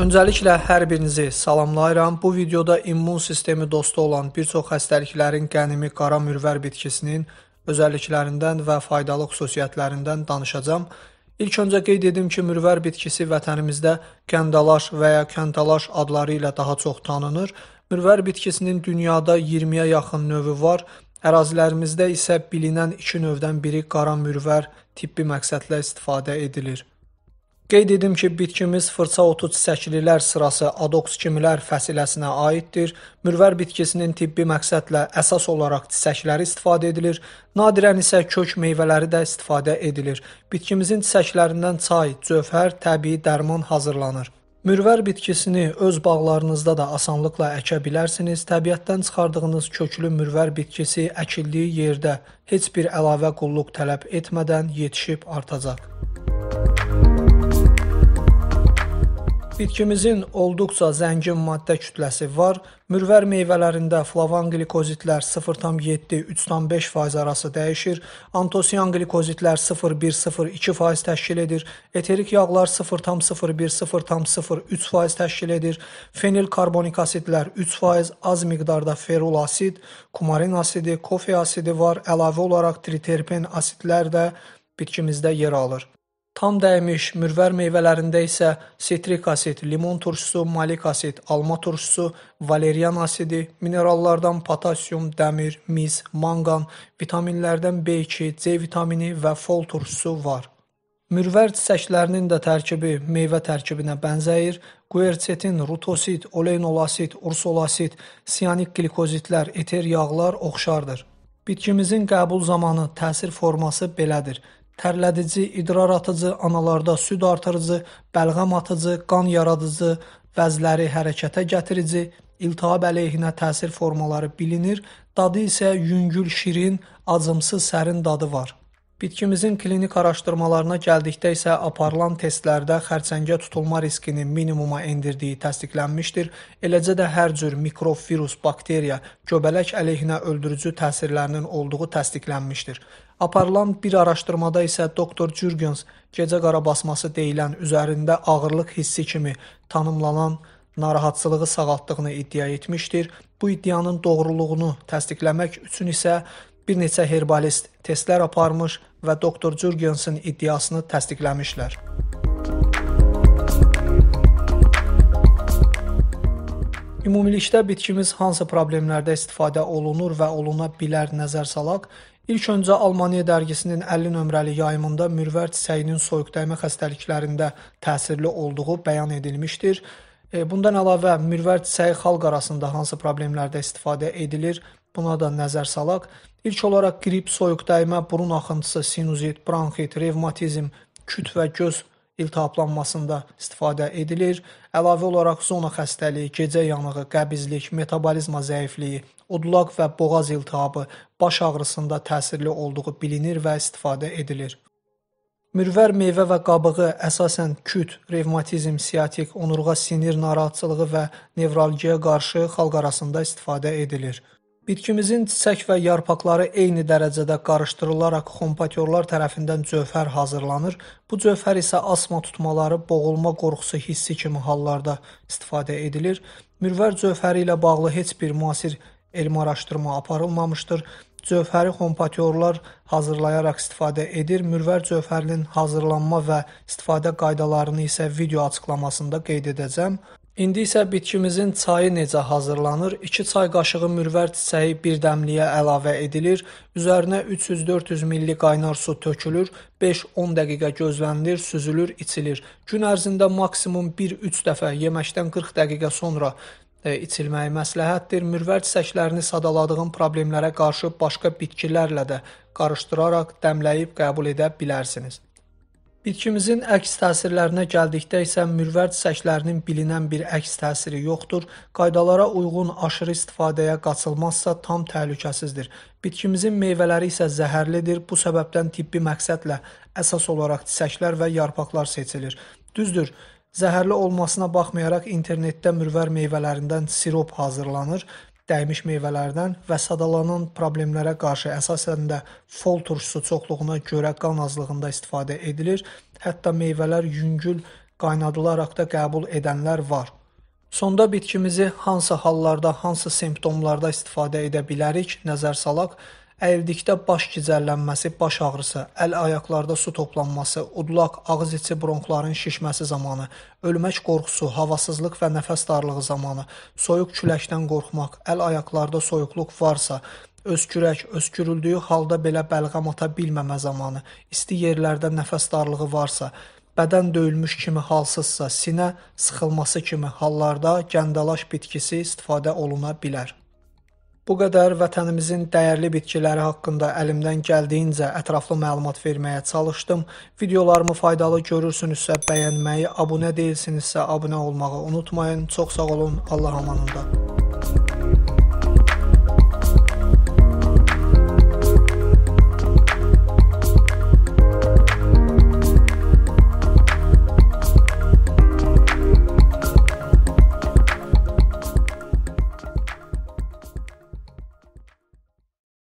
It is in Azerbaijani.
Öncəliklə hər birinizi salamlayıram. Bu videoda immun sistemi dostu olan bir çox xəstəliklərin qənimi qara mürvər bitkisinin özəlliklərindən və faydalı xüsusiyyətlərindən danışacağam. İlk öncə qeyd edim ki, mürvər bitkisi vətənimizdə kəndalaş və ya kəntalaş adları ilə daha çox tanınır. Mürvər bitkisinin dünyada 20-yə yaxın növü var. Ərazilərimizdə isə bilinən iki növdən biri qara mürvər tibbi məqsədlə istifadə edilir. Qeyd edim ki, bitkimiz fırça otu çiçəklilər sırası adoks kimlər fəsiləsinə aiddir. Mürvər bitkisinin tibbi məqsədlə əsas olaraq çiçəkləri istifadə edilir. Nadirən isə kök meyvələri də istifadə edilir. Bitkimizin çiçəklərindən çay, cövhər, təbii dərman hazırlanır. Mürvər bitkisini öz bağlarınızda da asanlıqla əkə bilərsiniz. Təbiətdən çıxardığınız köklü mürvər bitkisi əkildiyi yerdə heç bir əlavə qulluq tələb etmədən yetişib artacaq. Bitkimizin olduqca zəngin maddə kütləsi var. Mürvər meyvələrində flavan glikozitlər 0,7-3,5% arası dəyişir. Antosian glikozitlər 0,1-0,2% təşkil edir. Eterik yağlar 0,01-0,03% təşkil edir. Fenil karbonik asidlər 3%, az miqdarda ferul asid, kumarin asidi, kofe asidi var. Əlavə olaraq triterpen asidlər də bitkimizdə yer alır. Tam dəymiş mürvər meyvələrində isə sitrik asid, limon turşusu, malik asid, alma turşusu, valerian asidi, minerallardan potasyum, dəmir, mis, manqan, vitaminlərdən B2, C vitamini və fol turşusu var. Mürvər çiçəklərinin də tərkibi meyvə tərkibinə bənzəyir. Quercetin, rutosit, oleynolasit, ursolasit, siyanik glikozitlər, eter yağlar oxşardır. Bitkimizin qəbul zamanı təsir forması belədir tərlədici, idrar atıcı, analarda süd artırıcı, bəlğəm atıcı, qan yaradıcı, vəzləri hərəkətə gətirici, iltihab əleyhinə təsir formaları bilinir. Dadı isə yüngül, şirin, acımsı, sərin dadı var. Bitkimizin klinik araşdırmalarına gəldikdə isə aparılan testlərdə xərçəngə tutulma riskini minimuma endirdiyi təsdiqlənmişdir. Eləcə də hər cür mikrob, virus, bakteriya, göbələk əleyhinə öldürücü təsirlərinin olduğu təsdiqlənmişdir. Aparılan bir araşdırmada isə doktor Jürgens gecə qarabasması deyilən üzərində ağırlıq hissi kimi tanımlanan narahatçılığı sağaltdığını iddia etmişdir. Bu iddianın doğruluğunu təsdiqləmək üçün isə bir neçə herbalist testlər aparmış və doktor Jurgensin iddiasını təsdiqləmişlər. Ümumilikdə bitkimiz hansı problemlərdə istifadə olunur və oluna bilər nəzər salaq, İlk öncə Almaniya dərgisinin 50 nömrəli yayımında mürvər çiçəyinin soyuq dəymə xəstəliklərində təsirli olduğu bəyan edilmişdir. E, bundan əlavə mürvər çiçəyi xalq arasında hansı problemlərdə istifadə edilir, buna da nəzər salaq. İlk olaraq qrip, soyuq dəymə, burun axıntısı, sinüzit, bronxit, revmatizm, küt və göz iltihablanmasında istifadə edilir. Əlavə olaraq zona xəstəliyi, gecə yanığı, qəbizlik, metabolizma zəifliyi, udlaq və boğaz iltihabı baş ağrısında təsirli olduğu bilinir və istifadə edilir. Mürvər meyvə və qabığı əsasən küt, revmatizm, siyatik, onurğa sinir narahatçılığı və nevralgiya qarşı xalq arasında istifadə edilir. Bitkimizin çiçək və yarpaqları eyni dərəcədə qarışdırılaraq xompatyorlar tərəfindən cövhər hazırlanır. Bu cövhər isə asma tutmaları, boğulma qorxusu hissi kimi hallarda istifadə edilir. Mürvər cövhəri ilə bağlı heç bir müasir elmi araşdırma aparılmamışdır. Cövhəri xompatyorlar hazırlayaraq istifadə edir. Mürvər cövhərinin hazırlanma və istifadə qaydalarını isə video açıqlamasında qeyd edəcəm. İndi isə bitkimizin çayı necə hazırlanır? 2 çay qaşığı mürvər çiçəyi birdəmliyə əlavə edilir. Üzərinə 300-400 ml qaynar su tökülür. 5-10 dəqiqə gözlənilir, süzülür, içilir. Gün ərzində maksimum 1-3 dəfə yeməkdən 40 dəqiqə sonra e, içilməyi məsləhətdir. Mürvər çiçəklərini sadaladığım problemlərə qarşı başqa bitkilərlə də qarışdıraraq dəmləyib qəbul edə bilərsiniz. Bitkimizin əks təsirlərinə gəldikdə isə mürvət çiçəklərinin bilinən bir əks təsiri yoxdur. Qaydalara uyğun aşırı istifadəyə qaçılmazsa tam təhlükəsizdir. Bitkimizin meyvələri isə zəhərlidir. Bu səbəbdən tibbi məqsədlə əsas olaraq çiçəklər və yarpaqlar seçilir. Düzdür, zəhərli olmasına baxmayaraq internetdə mürvər meyvələrindən sirop hazırlanır dəymiş meyvələrdən və sadalanan problemlərə qarşı əsasən də fol turşusu çoxluğuna görə qan azlığında istifadə edilir. Hətta meyvələr yüngül qaynadılaraq da qəbul edənlər var. Sonda bitkimizi hansı hallarda, hansı simptomlarda istifadə edə bilərik? Nəzər salaq. Əyildikdə baş gicəllənməsi, baş ağrısı, əl-ayaqlarda su toplanması, udlaq, ağız içi bronxların şişməsi zamanı, ölmək qorxusu, havasızlıq və nəfəs darlığı zamanı, soyuq küləkdən qorxmaq, əl-ayaqlarda soyuqluq varsa, öskürək, öskürüldüyü halda belə bəlğam ata bilməmə zamanı, isti yerlərdə nəfəs darlığı varsa, bədən döyülmüş kimi halsızsa, sinə sıxılması kimi hallarda gəndalaş bitkisi istifadə oluna bilər. Bu qədər vətənimizin dəyərli bitkiləri haqqında əlimdən gəldiyincə ətraflı məlumat verməyə çalışdım. Videolarımı faydalı görürsünüzsə bəyənməyi, abunə deyilsinizsə abunə olmağı unutmayın. Çox sağ olun, Allah amanında.